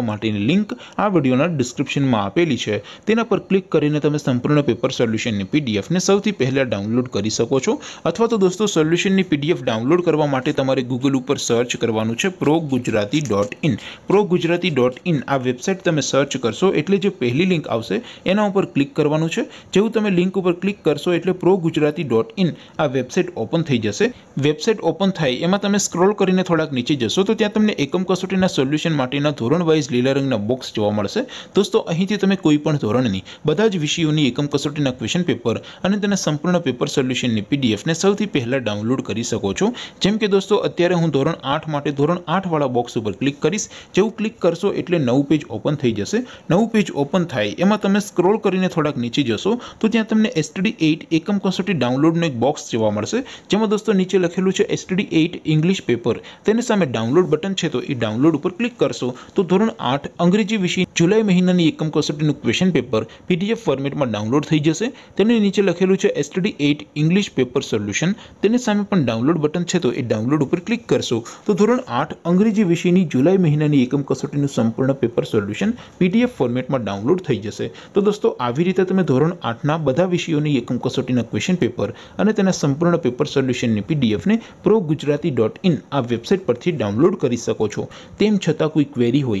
માટેની લિંક આ વિડિયોના ડિસ્ક્રિપ્શનમાં આપેલી છે તેના પર ક્લિક કરીને તમે સંપૂર્ણ પેપર સોલ્યુશનની પીડીએફ ને સૌથી પહેલા ડાઉનલોડ કરી શકો છો અથવા તો દોસ્તો સોલ્યુશનની પીડીએફ ડાઉનલોડ કરવા માટે તમારે Google ઉપર સર્ચ કરવાનું છે progujarati.in progujarati.in આ વેબસાઈટ તમે સર્ચ કરશો એટલે જે પહેલી લિંક આવશે એના ઉપર ક્લિક કરવાનું છે જેવું તમે લિંક ઉપર ક્લિક કરશો એટલે progujarati.in આ વેબસાઈટ ઓપન થઈ જશે વેબસાઈટ ઓપન થઈ એમાં તમે સ્ક્રોલ કરીને થોડક નીચે જશો તો ત્યાં તમને એકમ કસોટીના સોલ્યુશન માટેનો ધોરણ 5 સાઈઝ લીલા રંગના બોક્સ જોવા મળશે દોસ્તો અહીંથી તમે કોઈ પણ ધોરણની બધા જ વિષયોની એકમ કસોટીના ક્વેશ્ચન પેપર અને તેના સંપૂર્ણ પેપર સોલ્યુશનની પીડીએફને સૌથી પહેલાં ડાઉનલોડ કરી શકો છો જેમ કે દોસ્તો અત્યારે હું ધોરણ આઠ માટે ધોરણ આઠવાળા બોક્સ ઉપર ક્લિક કરીશ જેવું ક્લિક કરશો એટલે નવું પેજ ઓપન થઈ જશે નવું પેજ ઓપન થાય એમાં તમે સ્ક્રોલ કરીને થોડાક નીચે જશો તો ત્યાં તમને એસટીડી એઈટ એકમ કસોટી ડાઉનલોડનો એક બોક્સ જોવા મળશે જેમાં દોસ્તો નીચે લખેલું છે એસટીડી એઈટ ઇંગ્લિશ પેપર તેની સામે ડાઉનલોડ બટન છે તો એ ડાઉનલોડ ઉપર ક્લિક કરશો તો ધોરણ આઠ અંગ્રેજી વિષય જુલાઈ મહિનાની એકમ કસોટીનું ક્વેશ્ચન પેપર પીડીએફ ફોર્મેટમાં ડાઉનલોડ થઈ જશે તેની નીચે લખેલું છે STD eight English paper solution તેની સામે પણ ડાઉનલોડ બટન છે તો એ ડાઉનલોડ ઉપર ક્લિક કરશો તો ધોરણ આઠ અંગ્રેજી વિષયની જુલાઈ મહિનાની એકમ કસોટીનું સંપૂર્ણ પેપર સોલ્યુશન પીડીએફ ફોર્મેટમાં ડાઉનલોડ થઈ જશે તો દોસ્તો આવી રીતે તમે ધોરણ આઠના બધા વિષયોની એકમ કસોટીના ક્વેશ્ચન પેપર અને તેના સંપૂર્ણ પેપર સોલ્યુશનની પીડીએફને પ્રો ગુજરાતી ડોટ ઇન આ વેબસાઇટ પરથી ડાઉનલોડ કરી શકો છો તેમ છતાં કોઈ ક્વેરી હોય